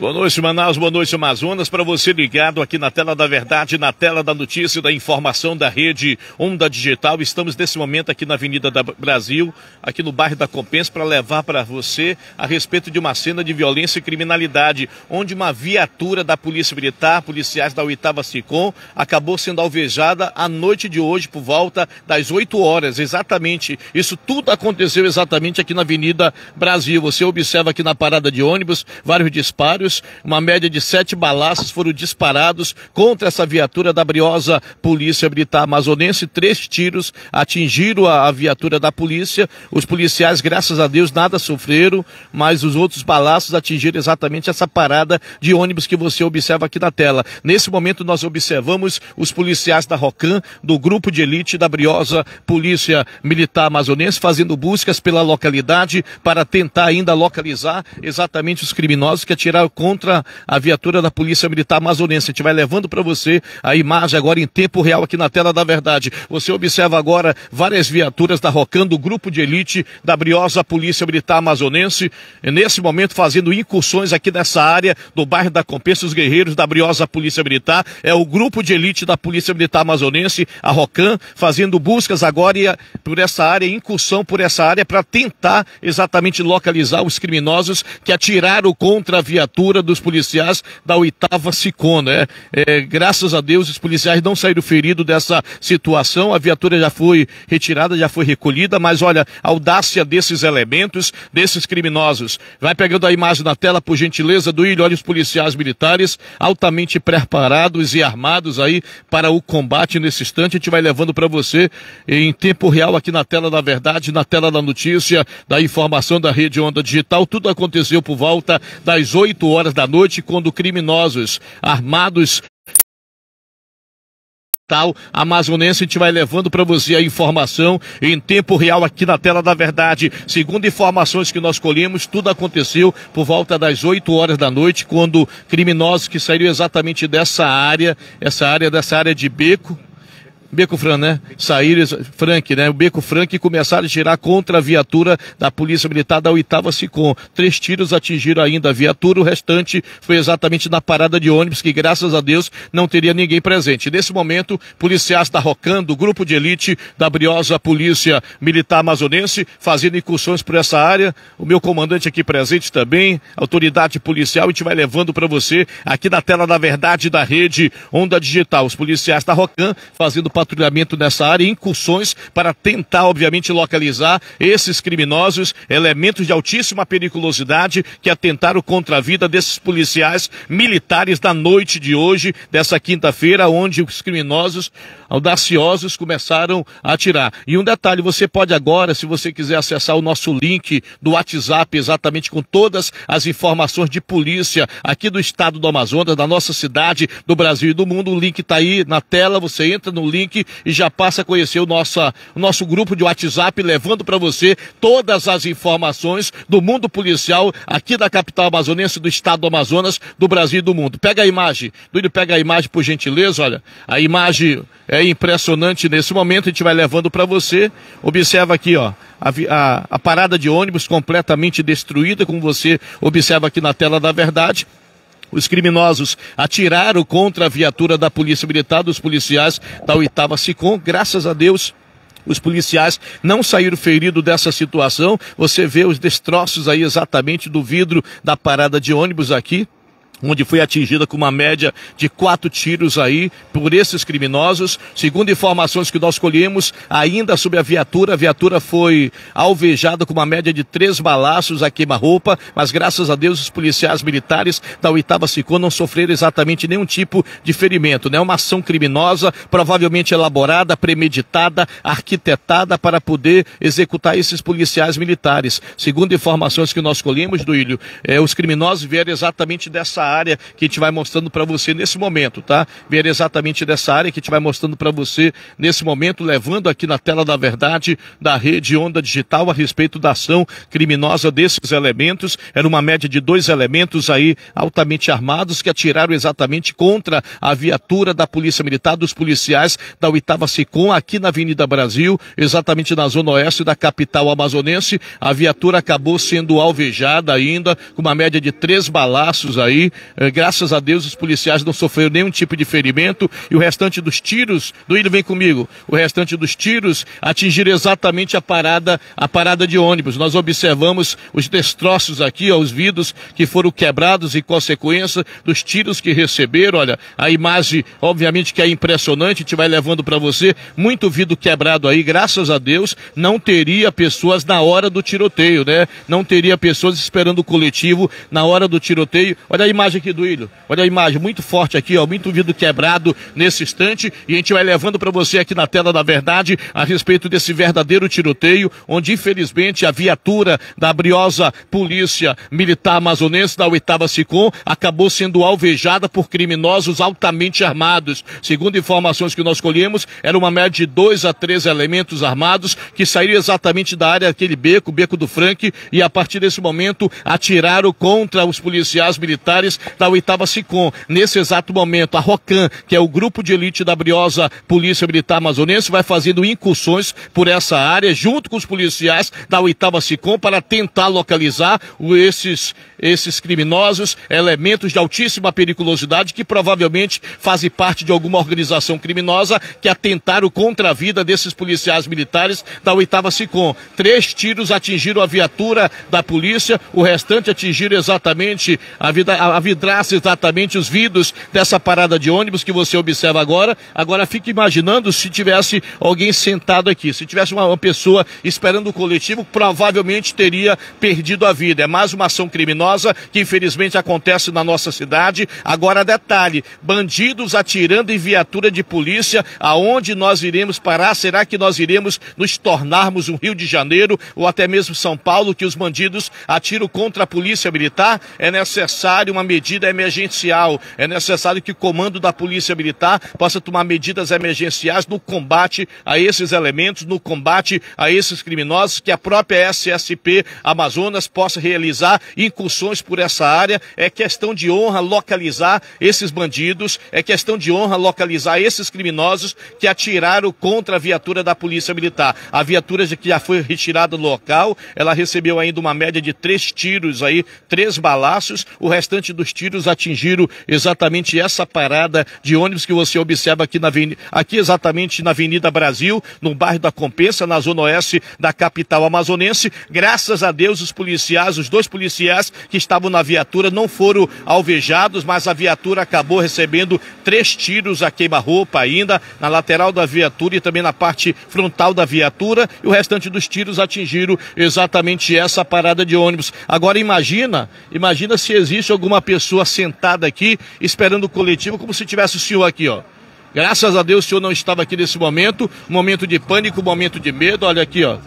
Boa noite, Manaus. Boa noite, Amazonas. Para você ligado aqui na tela da verdade, na tela da notícia, da informação da rede Onda Digital. Estamos nesse momento aqui na Avenida da Brasil, aqui no bairro da Compensa, para levar para você a respeito de uma cena de violência e criminalidade, onde uma viatura da Polícia Militar, policiais da oitava SICOM, acabou sendo alvejada à noite de hoje, por volta das 8 horas, exatamente. Isso tudo aconteceu exatamente aqui na Avenida Brasil. Você observa aqui na parada de ônibus vários disparos tiros, uma média de sete balaços foram disparados contra essa viatura da briosa Polícia Militar Amazonense. Três tiros atingiram a, a viatura da polícia. Os policiais, graças a Deus, nada sofreram, mas os outros balaços atingiram exatamente essa parada de ônibus que você observa aqui na tela. Nesse momento, nós observamos os policiais da Rocam do grupo de elite da briosa Polícia Militar Amazonense, fazendo buscas pela localidade para tentar ainda localizar exatamente os criminosos que atiraram contra a viatura da Polícia Militar Amazonense. A gente vai levando para você a imagem agora em tempo real aqui na tela da verdade. Você observa agora várias viaturas da Rocan, do grupo de elite da briosa Polícia Militar Amazonense, nesse momento fazendo incursões aqui nessa área do bairro da Compensa, os guerreiros da briosa Polícia Militar. É o grupo de elite da Polícia Militar Amazonense, a Rocan, fazendo buscas agora por essa área, incursão por essa área, para tentar exatamente localizar os criminosos que atiraram contra a viatura dos policiais da oitava SICOM, né? É, graças a Deus, os policiais não saíram feridos dessa situação. A viatura já foi retirada, já foi recolhida, mas olha, a audácia desses elementos, desses criminosos. Vai pegando a imagem na tela, por gentileza, do ilho. Olha os policiais militares altamente preparados e armados aí para o combate nesse instante. A gente vai levando para você em tempo real aqui na tela da verdade, na tela da notícia, da informação da rede Onda Digital. Tudo aconteceu por volta das 8 horas da noite, quando criminosos armados amazonense. A gente vai levando para você a informação em tempo real aqui na tela da verdade. Segundo informações que nós colhemos, tudo aconteceu por volta das 8 horas da noite, quando criminosos que saíram exatamente dessa área, essa área dessa área de beco, Beco Fran, né? Saíram, Frank, né? O Beco Frank começaram a girar contra a viatura da Polícia Militar da oitava SICOM. Três tiros atingiram ainda a viatura, o restante foi exatamente na parada de ônibus, que graças a Deus não teria ninguém presente. Nesse momento, policiais da Rocando, grupo de elite da briosa Polícia Militar Amazonense, fazendo incursões por essa área. O meu comandante aqui presente também, autoridade policial, a gente vai levando para você aqui na tela da verdade da rede Onda Digital. Os policiais da Rocan fazendo patrulhamento nessa área incursões para tentar, obviamente, localizar esses criminosos, elementos de altíssima periculosidade que atentaram contra a vida desses policiais militares da noite de hoje, dessa quinta-feira, onde os criminosos audaciosos começaram a atirar. E um detalhe, você pode agora, se você quiser acessar o nosso link do WhatsApp, exatamente com todas as informações de polícia aqui do estado do Amazonas, da nossa cidade, do Brasil e do mundo, o link está aí na tela, você entra no link e já passa a conhecer o, nosso o nosso grupo de WhatsApp, levando para você todas as informações do mundo policial aqui da capital amazonense, do estado do Amazonas, do Brasil e do mundo. Pega a imagem, Duílio, pega a imagem por gentileza, olha, a imagem é é impressionante nesse momento, a gente vai levando para você. Observa aqui, ó, a, a, a, parada de ônibus completamente destruída, como você observa aqui na tela da verdade. Os criminosos atiraram contra a viatura da Polícia Militar, dos policiais da oitava SICOM. Graças a Deus, os policiais não saíram feridos dessa situação. Você vê os destroços aí exatamente do vidro da parada de ônibus aqui onde foi atingida com uma média de quatro tiros aí por esses criminosos. Segundo informações que nós colhemos, ainda sobre a viatura, a viatura foi alvejada com uma média de três balaços a queima-roupa, mas graças a Deus os policiais militares da oitava Sicô não sofreram exatamente nenhum tipo de ferimento, né? Uma ação criminosa, provavelmente elaborada, premeditada, arquitetada para poder executar esses policiais militares. Segundo informações que nós colhemos, Duílio, eh, os criminosos vieram exatamente dessa área que a gente vai mostrando para você nesse momento, tá? Ver exatamente dessa área que a gente vai mostrando para você nesse momento, levando aqui na tela da verdade da rede Onda Digital a respeito da ação criminosa desses elementos. Era uma média de dois elementos aí altamente armados que atiraram exatamente contra a viatura da Polícia Militar, dos policiais da oitava SICOM aqui na Avenida Brasil, exatamente na zona oeste da capital amazonense. A viatura acabou sendo alvejada ainda, com uma média de três balaços aí, eh, graças a Deus, os policiais não sofreram nenhum tipo de ferimento e o restante dos tiros, Duílio, vem comigo, o restante dos tiros atingiram exatamente a parada, a parada de ônibus. Nós observamos os destroços aqui, ó, os vidros que foram quebrados em consequência dos tiros que receberam. Olha, a imagem, obviamente, que é impressionante, te vai levando para você muito vidro quebrado aí, graças a Deus, não teria pessoas na hora do tiroteio, né? Não teria pessoas esperando o coletivo na hora do tiroteio. Olha a imagem imagem aqui do Ilho. Olha a imagem muito forte aqui, ó, muito vidro quebrado nesse instante. E a gente vai levando para você aqui na tela da verdade a respeito desse verdadeiro tiroteio, onde infelizmente a viatura da briosa polícia militar amazonense da oitava SICOM acabou sendo alvejada por criminosos altamente armados. Segundo informações que nós colhemos, era uma média de dois a três elementos armados que saíram exatamente da área daquele beco, beco do Frank, e a partir desse momento atiraram contra os policiais militares da oitava SICOM. Nesse exato momento, a Rocam, que é o grupo de elite da briosa Polícia Militar Amazonense, vai fazendo incursões por essa área, junto com os policiais da oitava SICOM, para tentar localizar esses, esses criminosos, elementos de altíssima periculosidade que provavelmente fazem parte de alguma organização criminosa que atentaram contra a vida desses policiais militares da oitava SICOM. Três tiros atingiram a viatura da polícia, o restante atingiram exatamente a, vida, a, a vidraça exatamente os vidros dessa parada de ônibus que você observa agora. Agora fique imaginando se tivesse alguém sentado aqui, se tivesse uma, uma pessoa esperando o coletivo, provavelmente teria perdido a vida. É mais uma ação criminosa que infelizmente acontece na nossa cidade. Agora detalhe, bandidos atirando em viatura de polícia, aonde nós iremos parar? Será que nós iremos nos tornarmos um Rio de Janeiro ou até mesmo São Paulo que os bandidos atiram contra a polícia militar? É necessário uma medida emergencial. É necessário que o comando da Polícia Militar possa tomar medidas emergenciais no combate a esses elementos, no combate a esses criminosos, que a própria SSP Amazonas possa realizar incursões por essa área. É questão de honra localizar esses bandidos, é questão de honra localizar esses criminosos que atiraram contra a viatura da Polícia Militar. A viatura que já foi retirada do local, ela recebeu ainda uma média de três tiros aí, três balaços, o restante do dos tiros atingiram exatamente essa parada de ônibus que você observa aqui, na, aqui exatamente na Avenida Brasil, no bairro da Compensa, na zona oeste da capital amazonense. Graças a Deus, os policiais, os dois policiais que estavam na viatura não foram alvejados, mas a viatura acabou recebendo três tiros a queima-roupa ainda, na lateral da viatura e também na parte frontal da viatura, e o restante dos tiros atingiram exatamente essa parada de ônibus. Agora imagina, imagina se existe alguma pessoa sentada aqui esperando o coletivo, como se tivesse o senhor aqui, ó. Graças a Deus o senhor não estava aqui nesse momento, momento de pânico, momento de medo. Olha aqui, ó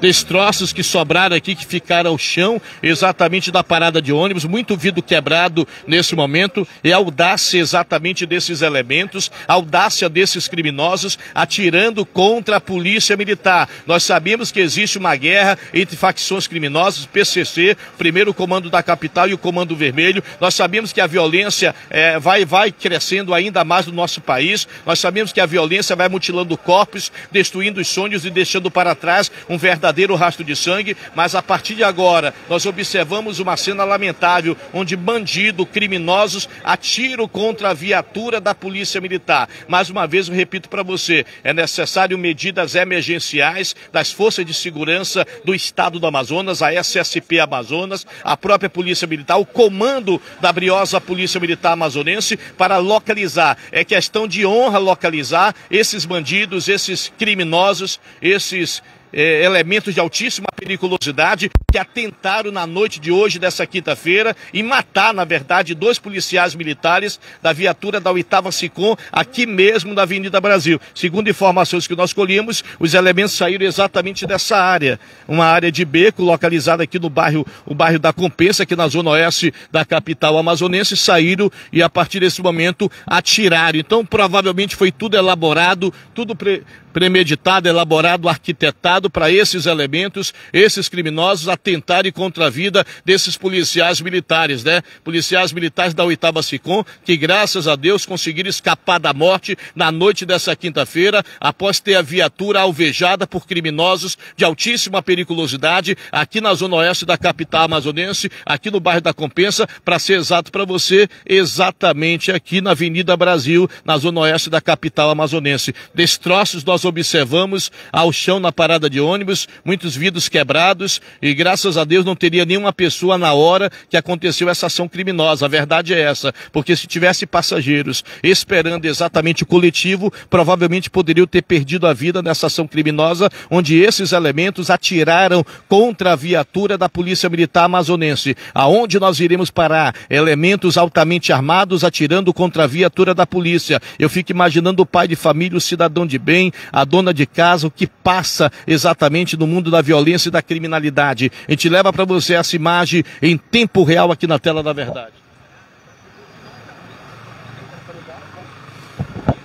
destroços que sobraram aqui, que ficaram ao chão, exatamente da parada de ônibus, muito vidro quebrado nesse momento, e a audácia exatamente desses elementos, a audácia desses criminosos atirando contra a polícia militar. Nós sabemos que existe uma guerra entre facções criminosas, PCC, primeiro o comando da capital e o comando vermelho. Nós sabemos que a violência é, vai, vai crescendo ainda mais no nosso país. Nós sabemos que a violência vai mutilando corpos, destruindo os sonhos e deixando para trás um verdadeiro verdadeiro rastro de sangue, mas a partir de agora nós observamos uma cena lamentável onde bandido, criminosos atiram contra a viatura da Polícia Militar. Mais uma vez eu repito para você, é necessário medidas emergenciais das forças de segurança do Estado do Amazonas, a SSP Amazonas, a própria Polícia Militar, o comando da briosa Polícia Militar Amazonense para localizar. É questão de honra localizar esses bandidos, esses criminosos, esses é, elementos de altíssima periculosidade que atentaram na noite de hoje, dessa quinta-feira, e matar, na verdade, dois policiais militares da viatura da oitava SICOM, aqui mesmo na Avenida Brasil. Segundo informações que nós colhemos, os elementos saíram exatamente dessa área, uma área de beco localizada aqui no bairro, o bairro da Compensa, aqui na zona oeste da capital amazonense, saíram e a partir desse momento atiraram. Então, provavelmente foi tudo elaborado, tudo pre premeditado, elaborado, arquitetado para esses elementos, esses criminosos atentarem contra a vida desses policiais militares, né? Policiais militares da oitava SICOM, que graças a Deus conseguiram escapar da morte na noite dessa quinta-feira, após ter a viatura alvejada por criminosos de altíssima periculosidade aqui na zona oeste da capital amazonense, aqui no bairro da Compensa, para ser exato para você, exatamente aqui na Avenida Brasil, na zona oeste da capital amazonense. Destroços das observamos ao chão na parada de ônibus, muitos vidros quebrados e graças a Deus não teria nenhuma pessoa na hora que aconteceu essa ação criminosa. A verdade é essa, porque se tivesse passageiros esperando exatamente o coletivo, provavelmente poderiam ter perdido a vida nessa ação criminosa, onde esses elementos atiraram contra a viatura da Polícia Militar Amazonense. Aonde nós iremos parar? Elementos altamente armados atirando contra a viatura da polícia. Eu fico imaginando o pai de família, o cidadão de bem, a dona de casa, o que passa exatamente no mundo da violência e da criminalidade. A gente leva para você essa imagem em tempo real aqui na tela da verdade.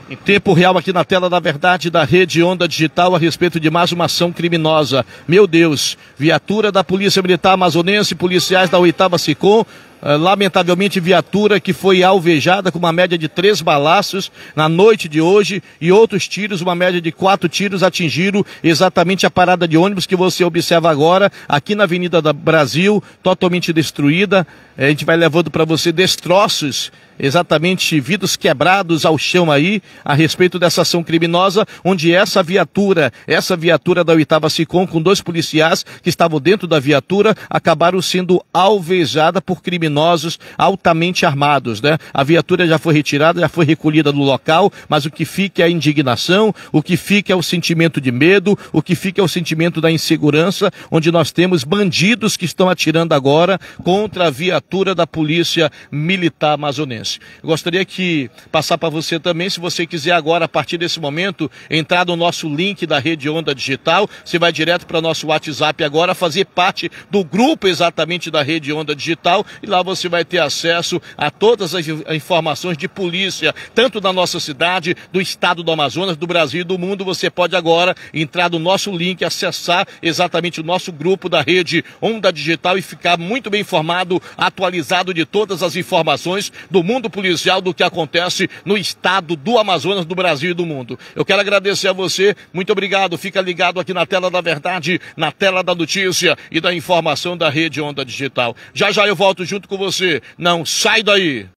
Em tempo real aqui na tela da verdade da rede Onda Digital a respeito de mais uma ação criminosa. Meu Deus, viatura da Polícia Militar Amazonense, policiais da oitava SICOM ah, lamentavelmente, viatura que foi alvejada com uma média de três balaços na noite de hoje e outros tiros, uma média de quatro tiros atingiram exatamente a parada de ônibus que você observa agora aqui na Avenida da Brasil, totalmente destruída. Eh, a gente vai levando para você destroços, exatamente vidros quebrados ao chão aí, a respeito dessa ação criminosa, onde essa viatura, essa viatura da oitava Sicom, com dois policiais que estavam dentro da viatura, acabaram sendo alvejada por criminosos criminosos altamente armados, né? A viatura já foi retirada, já foi recolhida do local, mas o que fica é a indignação, o que fica é o sentimento de medo, o que fica é o sentimento da insegurança, onde nós temos bandidos que estão atirando agora contra a viatura da Polícia Militar Amazonense. Eu gostaria que passar para você também, se você quiser agora, a partir desse momento, entrar no nosso link da Rede Onda Digital, você vai direto para nosso WhatsApp agora, fazer parte do grupo exatamente da Rede Onda Digital e lá você vai ter acesso a todas as informações de polícia, tanto da nossa cidade, do estado do Amazonas, do Brasil e do mundo. Você pode agora entrar no nosso link, acessar exatamente o nosso grupo da rede Onda Digital e ficar muito bem informado, atualizado de todas as informações do mundo policial, do que acontece no estado do Amazonas, do Brasil e do mundo. Eu quero agradecer a você, muito obrigado. Fica ligado aqui na tela da verdade, na tela da notícia e da informação da rede Onda Digital. Já já eu volto junto com com você. Não sai daí.